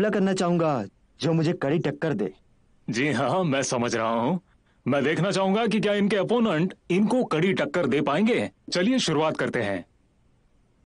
हमला करना चाहूंगा जो मुझे कड़ी टक्कर दे जी हाँ मैं समझ रहा हूँ मैं देखना चाहूंगा कि क्या इनके अपोनेंट इनको कड़ी टक्कर दे पाएंगे चलिए शुरुआत करते हैं